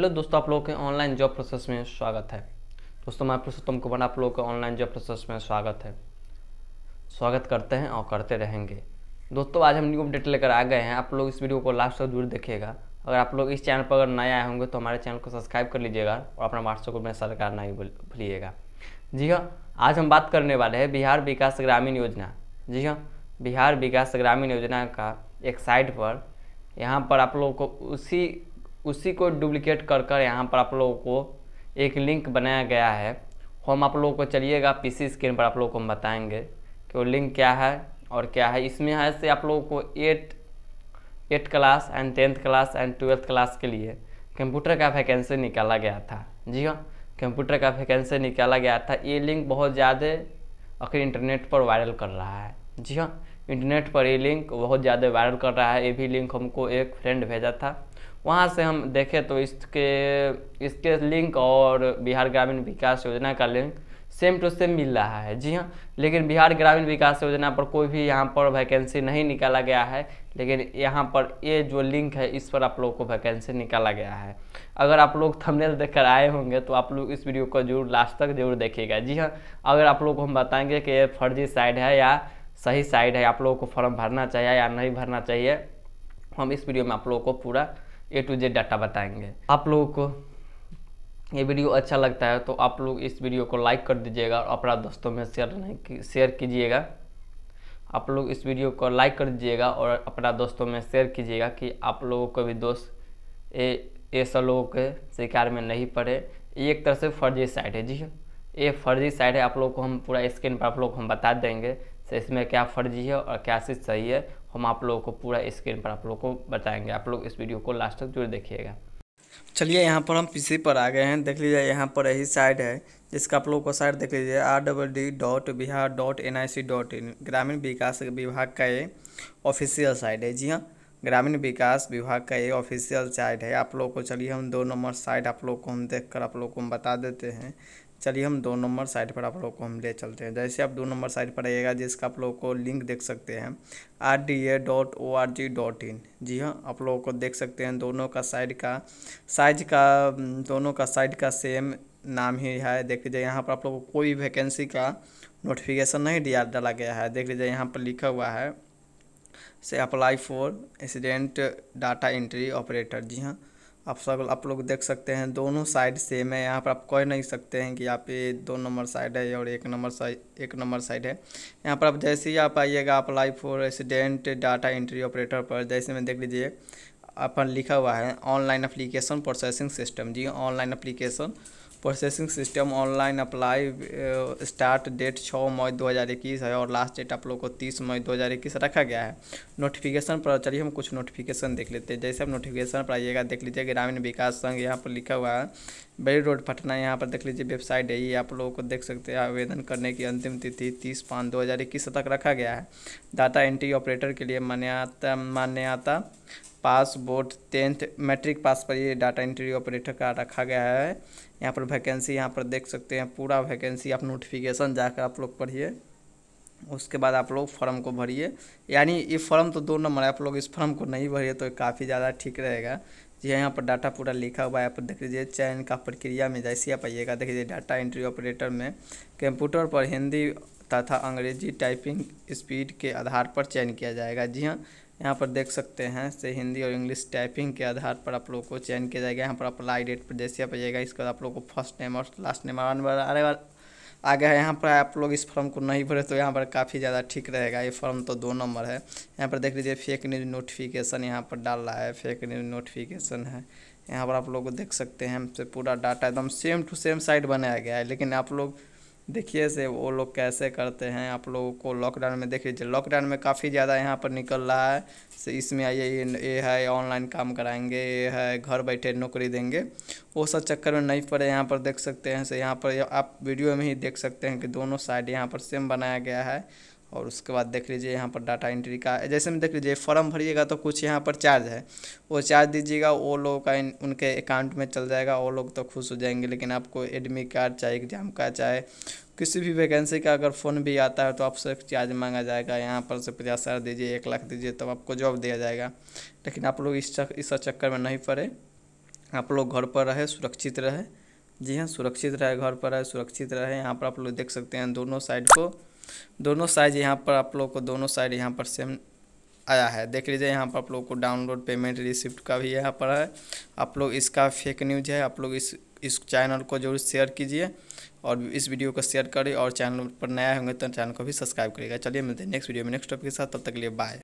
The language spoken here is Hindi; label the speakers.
Speaker 1: हेलो दोस्तों आप लोगों के ऑनलाइन जॉब प्रोसेस में स्वागत है दोस्तों मैं पुरुषोत्तम कुमार आप लोगों का ऑनलाइन जॉब प्रोसेस में स्वागत है स्वागत करते हैं और करते रहेंगे दोस्तों आज हम न्यू अपडेट लेकर आ गए हैं आप लोग इस वीडियो को लास्ट तक जरूर देखिएगा अगर आप लोग इस चैनल पर अगर नए आए होंगे तो हमारे चैनल को सब्सक्राइब कर लीजिएगा और अपना व्हाट्सएप ग्रुप में शेयर करना ही भूलिएगा जी हाँ आज हम बात करने वाले हैं बिहार विकास ग्रामीण योजना जी हाँ बिहार विकास ग्रामीण योजना का एक साइट पर यहाँ पर आप लोगों को उसी उसी को डुप्लिकेट कर कर यहाँ पर आप लोगों को एक लिंक बनाया गया है हम आप लोगों को चलिएगा पीसी स्क्रीन पर आप लोगों को हम बताएँगे कि वो लिंक क्या है और क्या है इसमें है से आप लोगों को at eight class and tenth class and twelfth class के लिए कंप्यूटर का वैकेंसी निकाला गया था जी हाँ कंप्यूटर का वैकेंसी निकाला गया था ये लिंक बहुत ज़्यादा आखिर इंटरनेट पर वायरल कर रहा है जी हाँ इंटरनेट पर ये लिंक बहुत ज़्यादा वायरल कर रहा है ये भी लिंक हमको एक फ्रेंड भेजा था वहाँ से हम देखें तो इसके इसके लिंक और बिहार ग्रामीण विकास योजना का लिंक सेम टू सेम मिल रहा है जी हाँ लेकिन बिहार ग्रामीण विकास योजना पर कोई भी यहाँ पर वैकेंसी नहीं निकाला गया है लेकिन यहाँ पर ये जो लिंक है इस पर आप लोग को वैकेंसी निकाला गया है अगर आप लोग थंबनेल देखकर आए होंगे तो आप लोग इस वीडियो को जरूर लास्ट तक जरूर देखिएगा जी हाँ अगर आप लोग को हम बताएंगे कि ये फर्जी साइड है या सही साइड है आप लोगों को फॉर्म भरना चाहिए या नहीं भरना चाहिए हम इस वीडियो में आप लोगों को पूरा ए टू जेड डाटा बताएंगे आप लोगों को ये वीडियो अच्छा लगता है तो आप लोग इस वीडियो को लाइक कर दीजिएगा और अपना दोस्तों में शेयर नहीं शेयर कीजिएगा आप लोग इस वीडियो को लाइक कर दीजिएगा और अपना दोस्तों में शेयर कीजिएगा कि आप लोगों को भी दोस्त ए ऐसा लोगों के शिकार में नहीं पड़े ये एक तरह से फर्जी साइट है जी ये फर्जी साइट है आप लोग को हम पूरा स्क्रीन पर आप लोग को हम बता देंगे इसमें क्या फर्जी है और क्या चीज़ सही है हम आप लोगों को पूरा स्क्रीन पर आप लोगों को बताएंगे आप लोग इस वीडियो को लास्ट तक जरूर देखिएगा चलिए यहाँ
Speaker 2: पर हम पी पर आ गए हैं देख लीजिए यहाँ पर यही साइड है जिसका आप लोगों को साइड देख लीजिए R double D dot Bihar dot N I C dot in ग्रामीण विकास विभाग का ये ऑफिशियल साइट है जी हाँ ग्रामीण विकास विभाग का ये ऑफिशियल साइट है आप लोगों को चलिए हम दो नंबर साइट आप लोग को हम देख कर आप लोग को हम बता देते हैं चलिए हम दो नंबर साइट पर आप लोग को हम ले चलते हैं जैसे आप दो नंबर साइट पर आइएगा जिसका आप लोग को लिंक देख सकते हैं R D A dot O R G dot in जी हाँ आप लोगों को देख सकते हैं दोनों का साइड का साइज का दोनों का साइड का सेम नाम ही है देख लीजिए यहाँ पर आप लोग को कोई वैकेंसी का नोटिफिकेशन नहीं दिया डाला गया है देख लीजिए यहाँ पर लिखा हुआ है से apply for resident data entry operator जी हाँ आप सब आप लोग देख सकते हैं दोनों साइड सेम है यहाँ पर आप कह नहीं सकते हैं कि यहाँ पे दो नंबर साइड है और एक नंबर साइड एक नंबर साइड है यहाँ पर आप जैसे ही आप आइएगा apply for resident data entry operator पर जैसे में देख लीजिए अपन लिखा हुआ है ऑनलाइन अप्लीकेशन प्रोसेसिंग सिस्टम जी online application processing system online apply start date छः मई 2021 है और लास्ट डेट आप लोग को तीस मई 2021 रखा गया है नोटिफिकेशन पर चलिए हम कुछ नोटिफिकेशन देख लेते हैं जैसे आप नोटिफिकेशन पर आइएगा देख लीजिए ग्रामीण विकास संघ यहाँ पर लिखा हुआ है बड़ी रोड पटना यहाँ पर देख लीजिए वेबसाइट है ये आप लोगों को देख सकते हैं आवेदन करने की अंतिम तिथि तीस पाँच दो हज़ार इक्कीस तक रखा गया है डाटा एंट्री ऑपरेटर के लिए मान्यता मान्यता pass board tenth matric pass पर ये डाटा एंट्री ऑपरेटर का रखा गया है यहाँ पर वैकेंसी यहाँ पर देख सकते हैं पूरा वैकेंसी आप नोटिफिकेशन जाकर आप लोग पढ़िए उसके बाद आप लोग फॉर्म को भरिए यानी ये फॉर्म तो दो नंबर है आप लोग इस फॉर्म को नहीं भरिए तो काफ़ी ज़्यादा ठीक रहेगा जी हाँ, यहाँ पर डाटा पूरा लिखा हुआ है आप देख लीजिए चयन का प्रक्रिया में जैसे आप आइएगा देख लीजिए डाटा एंट्री ऑपरेटर में कंप्यूटर पर हिंदी तथा अंग्रेजी टाइपिंग स्पीड के आधार पर चयन किया जाएगा जी हाँ यहाँ पर देख सकते हैं से हिंदी और इंग्लिश टाइपिंग के आधार पर आप लोग को चयन किया जाएगा यहाँ पर अप्लाई आई डेट पर जैसे आप जाएगा इसके बाद आप लोग को फर्स्ट नेम और लास्ट नेम और वाला आने वाला आ गया है यहाँ पर आप लोग इस फॉर्म को नहीं भरे तो यहाँ पर काफ़ी ज़्यादा ठीक रहेगा ये फॉर्म तो दो नंबर है यहाँ पर देख लीजिए फेक न्यूज़ नोटिफिकेशन यहाँ पर डाल रहा है फेक न्यूज़ नोटिफिकेशन है यहाँ पर आप लोग देख सकते हैं हमसे पूरा डाटा एकदम सेम टू सेम साइट बनाया गया है लेकिन आप लोग देखिए से वो लोग कैसे करते हैं आप लोगों को लॉकडाउन में देख लीजिए लॉकडाउन में काफ़ी ज़्यादा यहाँ पर निकल रहा है से इसमें आइए ये ये है ऑनलाइन काम कराएंगे ये है घर बैठे नौकरी देंगे वो सब चक्कर में नहीं पड़े यहाँ पर देख सकते हैं से यहाँ पर आप वीडियो में ही देख सकते हैं कि दोनों साइड यहाँ पर सेम बनाया गया है और उसके बाद देख लीजिए यहाँ पर डाटा एंट्री का जैसे में देख लीजिए फॉर्म भरिएगा तो कुछ यहाँ पर चार्ज है वो चार्ज दीजिएगा वो लोग का उनके अकाउंट में चल जाएगा वो लोग तो खुश हो जाएंगे लेकिन आपको एडमिट कार्ड चाहे एग्जाम का चाहे किसी भी वैकेंसी का अगर फ़ोन भी आता है तो आपसे चार्ज मांगा जाएगा यहाँ पर से पचास हज़ार दीजिए एक लाख दीजिए तब तो आपको जॉब दिया जाएगा लेकिन आप लोग इस चक, इस चक्कर में नहीं पड़े आप लोग घर पर रहे सुरक्षित रहे जी हाँ सुरक्षित रहे घर पर रहे सुरक्षित रहे यहाँ पर आप लोग देख सकते हैं दोनों साइड को दोनों साइज यहाँ पर आप लोग को दोनों साइड यहाँ पर सेम आया है देख लीजिए यहाँ पर आप लोग को डाउनलोड पेमेंट रिसिप्ट का भी यहाँ पर है आप लोग इसका फेक न्यूज है आप लोग इस इस चैनल को जरूर शेयर कीजिए और इस वीडियो को शेयर करें और चैनल पर नया होंगे तो चैनल को भी सब्सक्राइब करिएगा चलिए मिलते हैं नेक्स्ट वीडियो में नेक्स्ट टॉपिक के साथ तब तक के लिए बाय